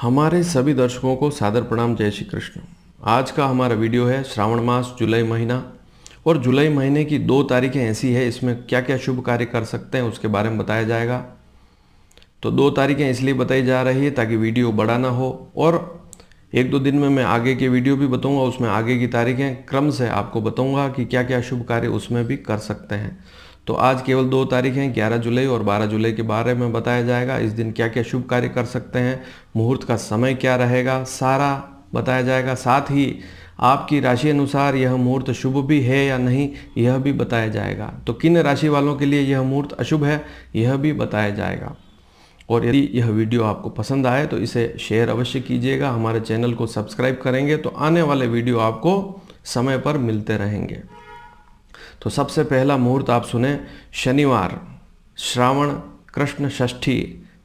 हमारे सभी दर्शकों को सादर प्रणाम जय श्री कृष्ण आज का हमारा वीडियो है श्रावण मास जुलाई महीना और जुलाई महीने की दो तारीखें ऐसी है इसमें क्या क्या शुभ कार्य कर सकते हैं उसके बारे में बताया जाएगा तो दो तारीखें इसलिए बताई जा रही है ताकि वीडियो बड़ा ना हो और एक दो दिन में मैं आगे के वीडियो भी बताऊंगा उसमें आगे की तारीखें क्रम से आपको बताऊंगा कि क्या क्या शुभ कार्य उसमें भी कर सकते हैं तो आज केवल दो तारीखें 11 जुलाई और 12 जुलाई के बारे में बताया जाएगा इस दिन क्या क्या शुभ कार्य कर सकते हैं मुहूर्त का समय क्या रहेगा सारा बताया जाएगा साथ ही आपकी राशि अनुसार यह मुहूर्त शुभ भी है या नहीं यह भी बताया जाएगा तो किन राशि वालों के लिए यह मुहूर्त अशुभ है यह भी बताया जाएगा और यदि यह वीडियो आपको पसंद आए तो इसे शेयर अवश्य कीजिएगा हमारे चैनल को सब्सक्राइब करेंगे तो आने वाले वीडियो आपको समय पर मिलते रहेंगे तो सबसे पहला मुहूर्त आप सुने शनिवार श्रावण कृष्ण षष्ठी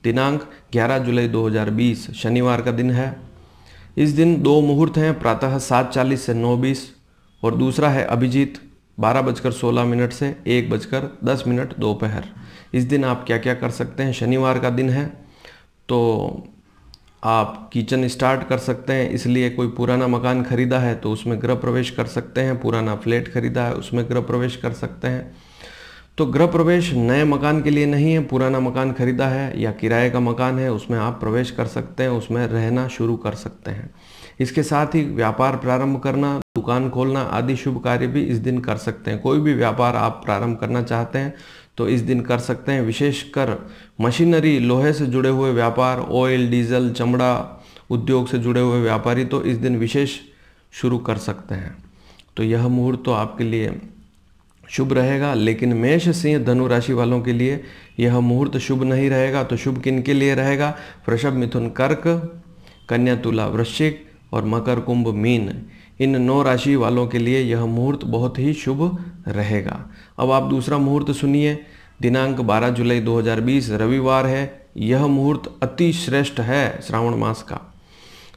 दिनांक 11 जुलाई 2020 शनिवार का दिन है इस दिन दो मुहूर्त हैं प्रातः सात चालीस से नौ बीस और दूसरा है अभिजीत बारह बजकर सोलह मिनट से एक बजकर दस मिनट दोपहर इस दिन आप क्या क्या कर सकते हैं शनिवार का दिन है तो आप किचन स्टार्ट कर सकते हैं इसलिए कोई पुराना मकान खरीदा है तो उसमें गृह प्रवेश कर सकते हैं पुराना फ्लैट खरीदा है उसमें गृह प्रवेश कर सकते हैं तो गृह प्रवेश नए मकान के लिए नहीं है पुराना मकान खरीदा है या किराए का मकान है उसमें आप प्रवेश कर सकते हैं उसमें रहना शुरू कर सकते हैं इसके साथ ही व्यापार प्रारंभ करना दुकान खोलना आदि शुभ कार्य भी इस दिन कर सकते हैं कोई भी व्यापार आप प्रारंभ करना चाहते हैं तो इस दिन कर सकते हैं विशेषकर मशीनरी लोहे से जुड़े हुए व्यापार ऑयल डीजल चमड़ा उद्योग से जुड़े हुए व्यापारी तो इस दिन विशेष शुरू कर सकते हैं तो यह मुहूर्त तो आपके लिए शुभ रहेगा लेकिन मेष सिंह धनु राशि वालों के लिए यह मुहूर्त शुभ नहीं रहेगा तो शुभ किन के लिए रहेगा वृषभ मिथुन कर्क कन्या तुला वृश्चिक और मकर कुंभ मीन इन नौ राशि वालों के लिए यह मुहूर्त बहुत ही शुभ रहेगा अब आप दूसरा मुहूर्त सुनिए दिनांक 12 जुलाई 2020 रविवार है यह मुहूर्त अति श्रेष्ठ है श्रावण मास का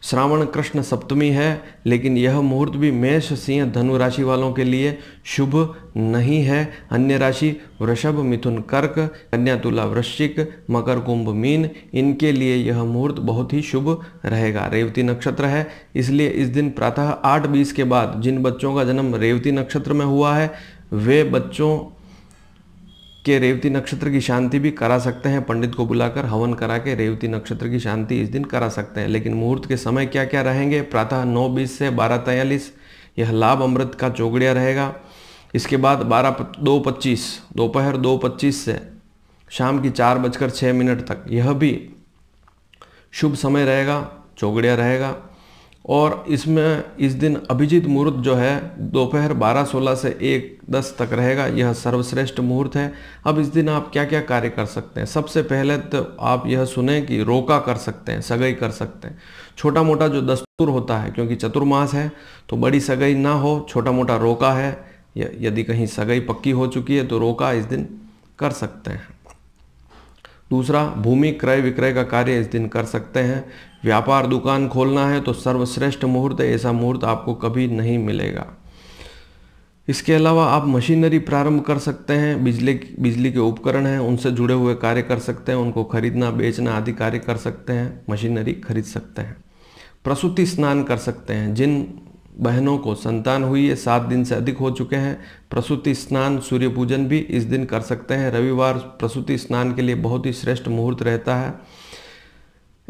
श्रावण कृष्ण सप्तमी है लेकिन यह मुहूर्त भी मेष सिंह धनु राशि वालों के लिए शुभ नहीं है अन्य राशि वृषभ मिथुन कर्क कन्या तुला वृश्चिक मकर कुंभ मीन इनके लिए यह मुहूर्त बहुत ही शुभ रहेगा रेवती नक्षत्र है इसलिए इस दिन प्रातः आठ बीस के बाद जिन बच्चों का जन्म रेवती नक्षत्र में हुआ है वे बच्चों के रेवती नक्षत्र की शांति भी करा सकते हैं पंडित को बुलाकर हवन करा के रेवती नक्षत्र की शांति इस दिन करा सकते हैं लेकिन मुहूर्त के समय क्या क्या रहेंगे प्रातः नौ बीस से बारह तैयलीस यह लाभ अमृत का चौगड़िया रहेगा इसके बाद बारह दो पच्चीस दोपहर दो पच्चीस से शाम की चार बजकर छः मिनट तक यह भी शुभ समय रहेगा चौगड़िया रहेगा और इसमें इस दिन अभिजीत मुहूर्त जो है दोपहर 12:16 से 1:10 तक रहेगा यह सर्वश्रेष्ठ मुहूर्त है अब इस दिन आप क्या क्या कार्य कर सकते हैं सबसे पहले तो आप यह सुने कि रोका कर सकते हैं सगाई कर सकते हैं छोटा मोटा जो दस्तूर होता है क्योंकि चतुर्मास है तो बड़ी सगाई ना हो छोटा मोटा रोका है यदि कहीं सगाई पक्की हो चुकी है तो रोका इस दिन कर सकते हैं दूसरा भूमि क्रय विक्रय का कार्य इस दिन कर सकते हैं व्यापार दुकान खोलना है तो सर्वश्रेष्ठ मुहूर्त ऐसा मुहूर्त आपको कभी नहीं मिलेगा इसके अलावा आप मशीनरी प्रारंभ कर सकते हैं बिजली बिजली के उपकरण हैं उनसे जुड़े हुए कार्य कर सकते हैं उनको खरीदना बेचना आदि कार्य कर सकते हैं मशीनरी खरीद सकते हैं प्रसूति स्नान कर सकते हैं जिन बहनों को संतान हुई है सात दिन से अधिक हो चुके हैं प्रसूति स्नान सूर्य पूजन भी इस दिन कर सकते हैं रविवार प्रसूति स्नान के लिए बहुत ही श्रेष्ठ मुहूर्त रहता है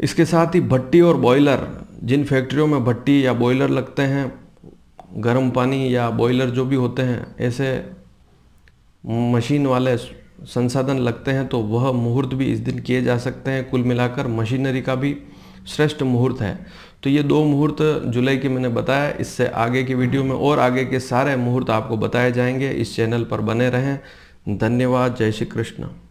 इसके साथ ही भट्टी और बॉयलर जिन फैक्ट्रियों में भट्टी या बॉयलर लगते हैं गर्म पानी या बॉयलर जो भी होते हैं ऐसे मशीन वाले संसाधन लगते हैं तो वह मुहूर्त भी इस दिन किए जा सकते हैं कुल मिलाकर मशीनरी का भी श्रेष्ठ मुहूर्त है तो ये दो मुहूर्त जुलाई के मैंने बताया इससे आगे की वीडियो में और आगे के सारे मुहूर्त आपको बताए जाएंगे इस चैनल पर बने रहें धन्यवाद जय श्री कृष्ण